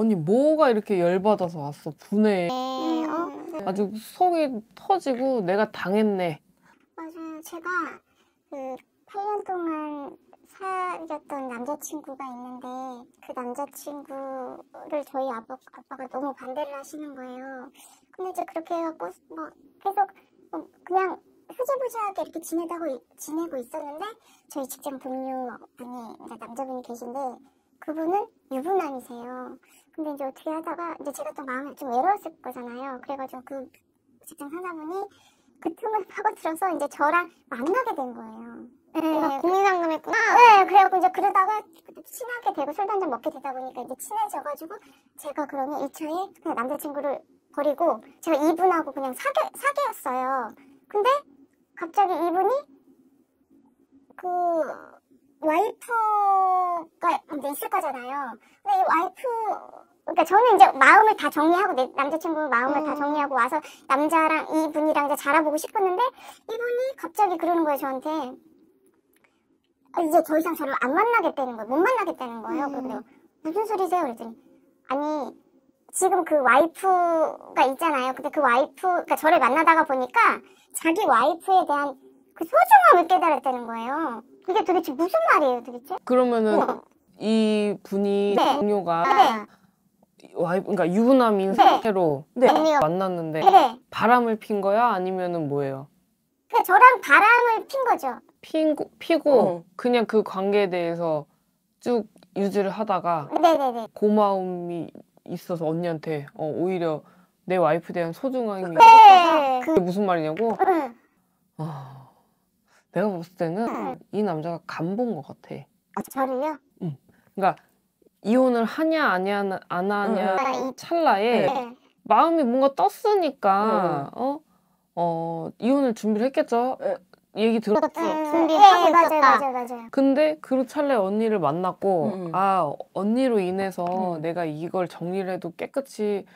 언니 뭐가 이렇게 열받아서 왔어 분해 네, 어? 아주 속이 터지고 내가 당했네 맞아요 제가 그 8년 동안 사귀었던 남자친구가 있는데 그 남자친구를 저희 아빠, 아빠가 너무 반대를 하시는 거예요 근데 이제 그렇게 해갖고 뭐 계속 뭐 그냥 흐지부지하게 이렇게 지내다고 지내고 있었는데 저희 직장 동료 아니 남자분이 계신데 그분은 유부남이세요. 근데 이제 어떻게 하다가 이제 제가 또 마음이 좀 외로웠을 거잖아요. 그래가지고 그 직장 사장분이그 틈을 파고들어서 이제 저랑 만나게 된 거예요. 네, 아, 고민 상담했구나. 네, 그래갖고 이제 그러다가 친하게 되고 술도 한잔 먹게 되다 보니까 이제 친해져가지고 제가 그러면 2차에 그냥 남자친구를 버리고 제가 이분하고 그냥 사귀, 사귀었어요. 근데 갑자기 이분이 그 와이프가 이제 있을 거잖아요. 근데 이 와이프 그러니까 저는 이제 마음을 다 정리하고 내 남자친구 마음을 음. 다 정리하고 와서 남자랑 이 분이랑 이제 자라보고 싶었는데 이분이 갑자기 그러는 거예요 저한테 아, 이제 더 이상 저를 안 만나겠다는 거예요 못 만나겠다는 거예요 음. 그래요 무슨 소리세요 그랬더니 아니 지금 그 와이프가 있잖아요 근데 그 와이프 그러니까 저를 만나다가 보니까 자기 와이프에 대한 그 소중함을 깨달았다는 거예요 이게 도대체 무슨 말이에요 도대체 그러면은 네. 이 분이 네. 동료가 네. 와이프 그러니까 유부남인 네. 상태로 네. 네. 만났는데 네. 바람을 핀 거야 아니면은 뭐예요? 그 저랑 바람을 핀 거죠. 피고 피고 어. 그냥 그 관계에 대해서 쭉 유지를 하다가 네네네. 고마움이 있어서 언니한테 어, 오히려 내 와이프에 대한 소중함이 네. 그게 무슨 말이냐고. 응. 어, 내가 봤을 때는 응. 이 남자가 간본 것 같아. 아, 저를요? 응. 그러니까 이혼을 하냐 아니야 안 하냐 응. 찰나에 응. 네. 마음이 뭔가 떴으니까 어? 어 이혼을 준비를 했겠죠. 네. 얘기 들었어. 준비하고 네, 예, 맞아요, 맞아요, 맞아요. 근데 그 찰나에 언니를 만났고 음. 아 언니로 인해서 음. 내가 이걸 정리를 해도 깨끗이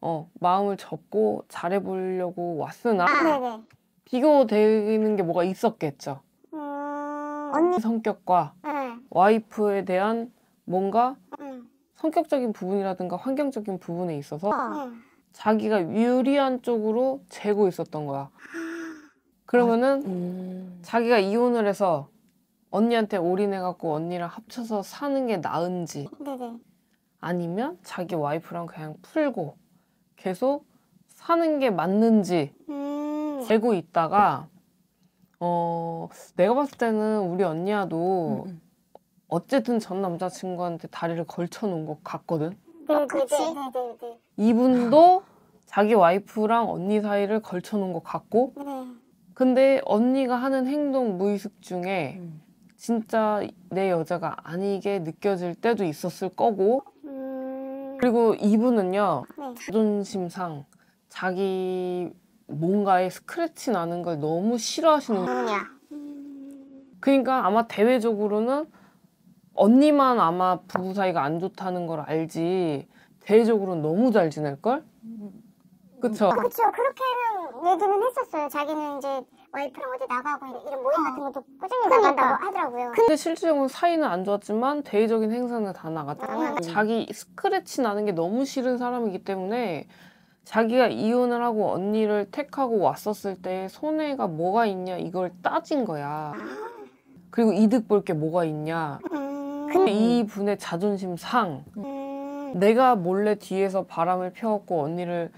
어, 마음을 접고 잘해보려고 왔으나 아, 비교되는 게 뭐가 있었겠죠. 음, 언니 성격과 네. 와이프에 대한 뭔가 성격적인 부분이라든가 환경적인 부분에 있어서 자기가 유리한 쪽으로 재고 있었던 거야. 그러면은 음. 자기가 이혼을 해서 언니한테 올인해갖고 언니랑 합쳐서 사는 게 나은지 아니면 자기 와이프랑 그냥 풀고 계속 사는 게 맞는지 음. 재고 있다가 어 내가 봤을 때는 우리 언니야도 음. 음. 어쨌든 전 남자친구한테 다리를 걸쳐놓은 것 같거든. 네, 그치. 네, 네, 네. 이분도 자기 와이프랑 언니 사이를 걸쳐놓은 것 같고. 네. 근데 언니가 하는 행동 무의식 중에 음. 진짜 내 여자가 아니게 느껴질 때도 있었을 거고. 음... 그리고 이분은요 네. 자존심상 자기 뭔가에 스크래치 나는 걸 너무 싫어하시는. 아, 거야. 음... 그러니까 아마 대외적으로는 언니만 아마 부부 사이가 안 좋다는 걸 알지 대외적으로는 너무 잘 지낼걸? 그쵸? 아, 그쵸 그렇게는 얘기는 했었어요 자기는 이제 와이프랑 어디 나가고 이런 모임 같은 것도 꾸준히 그러니까. 나간다고 하더라고요 근데 실질적으로 사이는 안 좋았지만 대외적인 행사는 다 나갔다 아, 자기 스크래치 나는 게 너무 싫은 사람이기 때문에 자기가 이혼을 하고 언니를 택하고 왔었을 때 손해가 뭐가 있냐 이걸 따진 거야 아. 그리고 이득 볼 게 뭐가 있냐 음. 근데 음. 이 분의 자존심 상 음. 내가 몰래 뒤에서 바람을 피웠고 언니를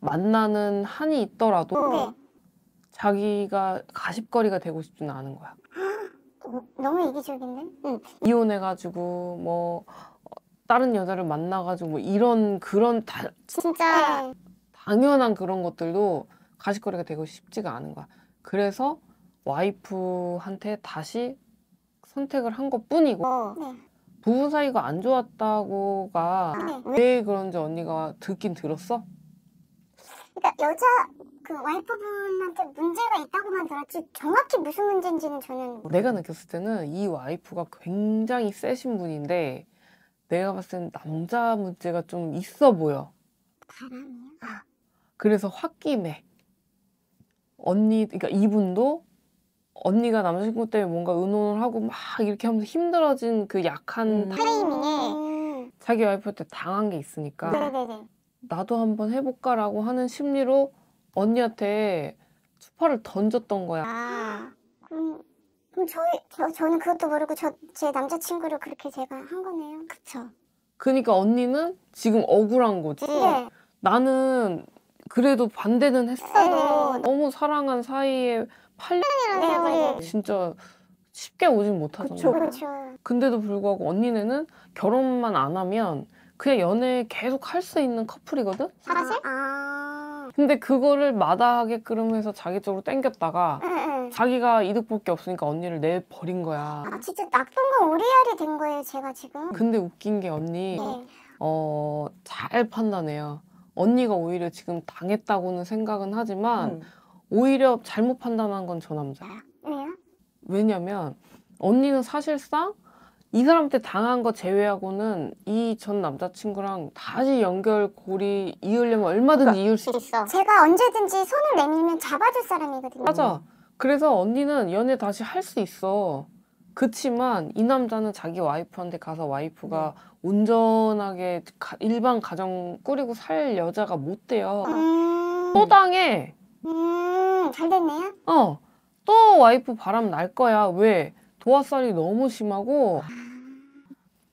만나는 한이 있더라도 네. 자기가 가십거리가 되고 싶지는 않은 거야. 음, 너무 이기적인데? 응. 이혼해가지고 뭐 어, 다른 여자를 만나가지고 뭐 이런 그런 다, 진짜 당연한 그런 것들도 가십거리가 되고 싶지가 않은 거야. 그래서 와이프한테 다시 선택을 한 것 뿐이고 어, 네. 부부 사이가 안 좋았다고가 네. 왜 그런지 언니가 듣긴 들었어? 그러니까 여자 그 와이프분한테 문제가 있다고만 들었지 정확히 무슨 문제인지는 저는 내가 느꼈을 때는 이 와이프가 굉장히 세신 분인데 내가 봤을 땐 남자 문제가 좀 있어 보여 바람이요? 그래서 홧김에 언니 그러니까 이분도 언니가 남자친구 때문에 뭔가 의논을 하고 막 이렇게 하면서 힘들어진 그 약한 음. 타이밍이 음. 자기 와이프한테 당한 게 있으니까 네네네. 나도 한번 해볼까라고 하는 심리로 언니한테 수파를 던졌던 거야. 아, 그럼, 그럼 저, 저, 저는 그것도 모르고 저, 제 남자친구를 그렇게 제가 한 거네요. 그쵸? 그니까 언니는 지금 억울한 거지. 네. 나는 그래도 반대는 했어. 어. 너무 사랑한 사이에 팔 네, 네, 진짜 쉽게 오진 못하잖아요. 그쵸. 근데도 불구하고 언니네는 결혼만 안 하면 그냥 연애 계속 할 수 있는 커플이거든? 사실? 아. 근데 그거를 마다하게끌으면서 자기 쪽으로 땡겼다가 네, 네. 자기가 이득 볼 게 없으니까 언니를 내버린 거야. 아, 진짜 나쁜 건 오리알이 된 거예요, 제가 지금. 근데 웃긴 게 언니, 네. 어, 잘 판단해요. 언니가 오히려 지금 당했다고는 생각은 하지만 음. 오히려 잘못 판단한 건 저 남자야. 왜요? 왜냐면 언니는 사실상 이 사람한테 당한 거 제외하고는 이 전 남자친구랑 다시 연결고리 이으려면 얼마든지 그러니까, 이을 수 있어. 그렇죠. 제가 언제든지 손을 내밀면 잡아줄 사람이거든요. 맞아. 그래서 언니는 연애 다시 할 수 있어. 그치만 이 남자는 자기 와이프한테 가서 와이프가 음. 온전하게 가, 일반 가정 꾸리고 살 여자가 못 돼요. 음. 또 당해. 음, 잘 됐네요. 어, 또 와이프 바람 날 거야. 왜? 도화살이 너무 심하고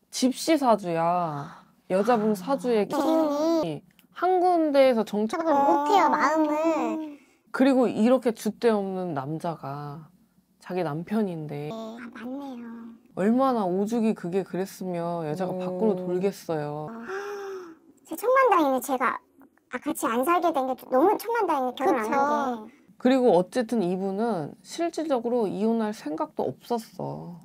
집시 사주야. 여자분 아, 사주의 기운이 네. 한 군데에서 정착을 아, 못해요, 마음을. 그리고 이렇게 줏대 없는 남자가 자기 남편인데 네, 아, 맞네요. 얼마나 오죽이 그게 그랬으면 여자가 음. 밖으로 돌겠어요. 아, 제 천만 다행이네 제가 아, 같이 안 살게 된 게 너무 천만다행이 결혼 안한 게. 그리고 어쨌든 이분은 실질적으로 이혼할 생각도 없었어.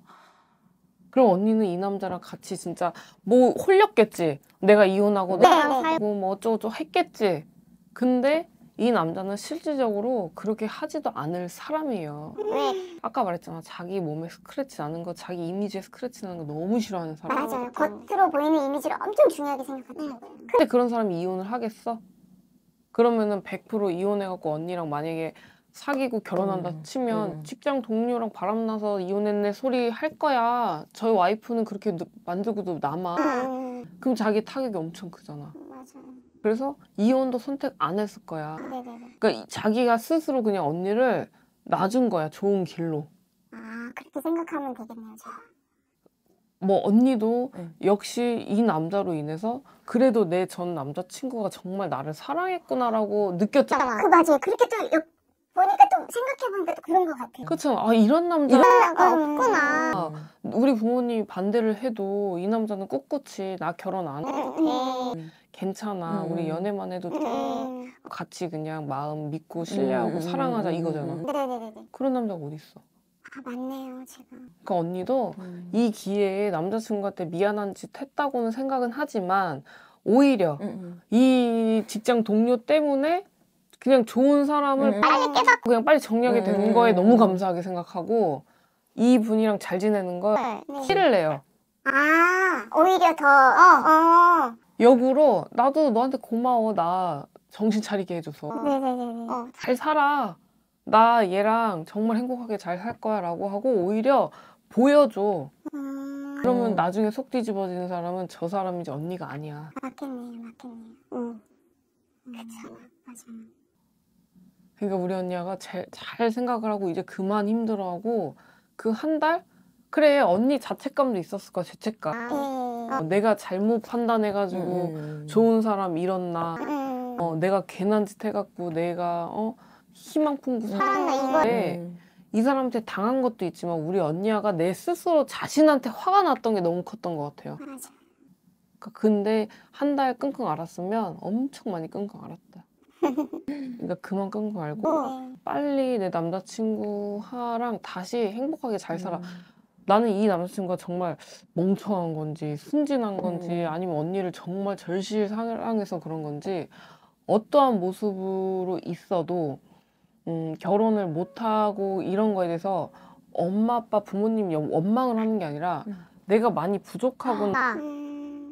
그럼 언니는 이 남자랑 같이 진짜 뭐 홀렸겠지. 내가 이혼하고 네, 내가 네. 살고 네. 뭐 어쩌고저쩌고 했겠지. 근데 이 남자는 실질적으로 그렇게 하지도 않을 사람이에요. 네. 아까 말했잖아. 자기 몸에 스크래치 나는 거, 자기 이미지에 스크래치 나는 거 너무 싫어하는 사람. 맞아요. 겉으로 보이는 이미지를 엄청 중요하게 생각하더라고요. 근데 그런 사람이 이혼을 하겠어? 그러면은 100% 이혼해갖고 언니랑 만약에 사귀고 결혼한다 음, 치면 음. 직장 동료랑 바람나서 이혼했네 소리 할 거야. 저희 와이프는 그렇게 느- 만들고도 남아. 그럼 자기 타격이 엄청 크잖아. 맞아요. 그래서 이혼도 선택 안 했을 거야. 네네네. 그러니까 자기가 스스로 그냥 언니를 낮은 거야. 좋은 길로. 아, 그렇게 생각하면 되겠네요, 저. 뭐 언니도 응. 네. 역시 이 남자로 인해서 그래도 내 전 남자친구가 정말 나를 사랑했구나라고 느꼈잖아. 그 맞아요. 그렇게 또 역, 보니까 또 생각해보니까 또 그런 것 같아요. 그쵸. 아 이런 남자 이런 남자가 없구나. 우리 부모님이 반대를 해도 이 남자는 꿋꿋이 나 결혼 안 해. 응. 음, 네. 괜찮아. 응. 음. 우리 연애만 해도 음. 같이 그냥 마음 믿고 신뢰하고 사랑하자 이거잖아. 그런 남자가 어딨어. 아 맞네요 제가 그 언니도 음. 이 기회에 남자친구한테 미안한 짓 했다고는 생각은 하지만 오히려 음, 음. 이 직장 동료 때문에 그냥 좋은 사람을 음. 빨리 깨닫고 그냥 빨리 정리하게 된 음, 음, 거에 너무 감사하게 생각하고 이 분이랑 잘 지내는 걸 네, 네, 티를 내요 아 오히려 더 어. 어. 역으로 나도 너한테 고마워 나 정신 차리게 해줘서 네네네 어. 네, 네, 잘 살아 나 얘랑 정말 행복하게 잘 살 거야 라고 하고 오히려 보여줘. 음... 그러면 음. 나중에 속 뒤집어지는 사람은 저 사람이지 언니가 아니야. 맞겠네 맞겠네요. 응. 음. 음. 그쵸, 맞아. 그러니까 우리 언니가 잘 생각을 하고 이제 그만 힘들어하고 그 한 달? 그래, 언니 자책감도 있었을 거야, 죄책감. 아, 어, 내가 잘못 판단해가지고 음. 좋은 사람 잃었나. 음. 어, 내가 괜한 짓 해갖고 내가, 어? 희망 풍부 사랑나 이거 네. 이 사람한테 당한 것도 있지만 우리 언니야가 내 스스로 자신한테 화가 났던 게 너무 컸던 것 같아요. 맞아. 그러니까 근데 한 달 끙끙 앓았으면 엄청 많이 끙끙 앓았다. 그러니까 그만 끙끙 앓고 어. 빨리 내 남자친구랑 다시 행복하게 잘 살아. 음. 나는 이 남자친구가 정말 멍청한 건지 순진한 음. 건지 아니면 언니를 정말 절실히 사랑해서 그런 건지 어떠한 모습으로 있어도 음, 결혼을 못하고 이런 거에 대해서 엄마 아빠 부모님 원망을 하는 게 아니라 음. 내가 많이 부족하고 아.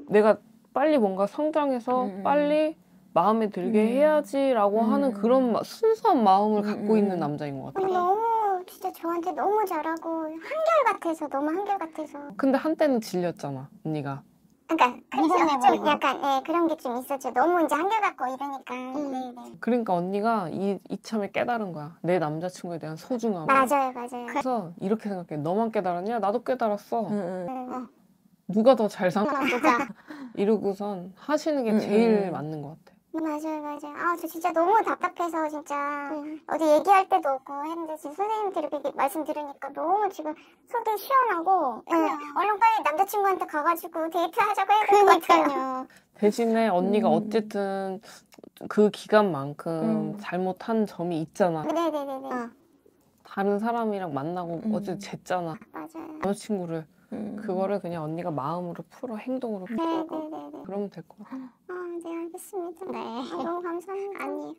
내가 빨리 뭔가 성장해서 음. 음, 음. 빨리 마음에 들게 음. 해야지라고 하는 그런 순수한 마음을 갖고 있는 남자인 것 같아요. 너무 진짜 저한테 너무 잘하고 한결 같아서 너무 한결 같아서. 근데 한때는 질렸잖아 언니가. 그러니까 그렇죠. 좀 약간 네, 그런 게 좀 있었죠. 너무 이제 한결같고 이러니까. 음. 네, 네. 그러니까 언니가 이 이참에 깨달은 거야. 내 남자친구에 대한 소중함. 맞아요, 맞아요. 그래서 이렇게 생각해. 너만 깨달았냐? 나도 깨달았어. 응, 응. 누가 더 잘 산? 어, 이러고선 하시는 게 제일 맞는 것 같아. 맞아요, 맞아요. 아, 저 진짜 너무 답답해서 진짜 응. 네. 어디 얘기할 때도 없고 했는데 지금 선생님들 이렇게 말씀 들으니까 너무 지금 속이 시원하고 응. 네. 얼른 빨리 남자친구한테 가가지고 데이트하자고 해야 될것 같아요. 대신에 언니가 음. 어쨌든 그 기간만큼 음. 잘못한 점이 있잖아. 네네네네. 어. 네, 다른 사람이랑 만나고 음. 어쨌든 쟀잖아. 맞아요. 남자친구를. 음. 그거를 그냥 언니가 마음으로 풀어 행동으로 풀어. 네네네. 네, 네, 네. 그러면 될것 같아. 아, 네 알겠습니다. 네. 너무 감사합니다. 아니